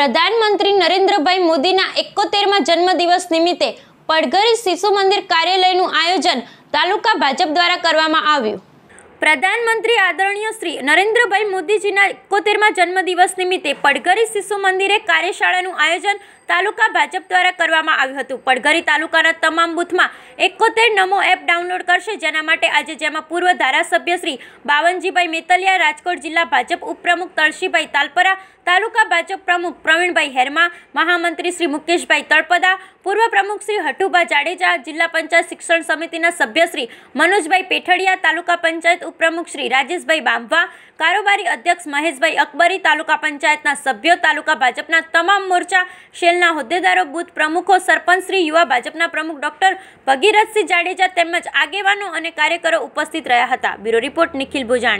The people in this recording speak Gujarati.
પ્રધાનમંત્રી નરેન્દ્રભાઈ મોદીના એકોતેરમાં જન્મદિવસ નિમિત્તે પડઘર શિશુ મંદિર કાર્યાલયનું આયોજન તાલુકા ભાજપ દ્વારા કરવામાં આવ્યું પ્રધાનમંત્રી આદરણીય શ્રી નરેન્દ્રભાઈ મોદીજીના એકોતેરમાં જન્મદિવસ નિમિત્તે પડઘરી શિશુ મંદિરે કાર્યશાળાનું આયોજન તાલુકા ભાજપ દ્વારા કરવામાં આવ્યું હતું પડઘરી તાલુકાના તમામ બૂથમાં એકોતેર નમો એપ ડાઉનલોડ કરશે જેના માટે આજે જેમાં પૂર્વ ધારાસભ્ય શ્રી બાવનજીભાઈ મેતલિયા રાજકોટ જિલ્લા ભાજપ ઉપપ્રમુખ તળશીભાઈ તાલપરા તાલુકા ભાજપ પ્રમુખ પ્રવીણભાઈ હેરમા મહામંત્રી શ્રી મુકેશભાઈ તળપદા પૂર્વ પ્રમુખ શ્રી હટુભા જાડેજા જિલ્લા પંચાયત શિક્ષણ સમિતિના સભ્ય શ્રી મનોજભાઈ પેઠળિયા તાલુકા પંચાયત ઉપપ્રમુખ શ્રી રાજેશભાઈ બાંભા કારોબારી અધ્યક્ષ મહેશભાઈ અકબરી તાલુકા પંચાયતના સભ્યો તાલુકા ભાજપના તમામ મોરચા શેલ પટેલના હોદ્દેદારો બુથ પ્રમુખો સરપંચશ્રી યુવા ભાજપના પ્રમુખ ડોક્ટર ભગીરથસિંહ જાડેજા તેમજ આગેવાનો અને કાર્યકરો ઉપસ્થિત રહ્યા હતા બ્યુરો રિપોર્ટ નિખિલ ભુજાણી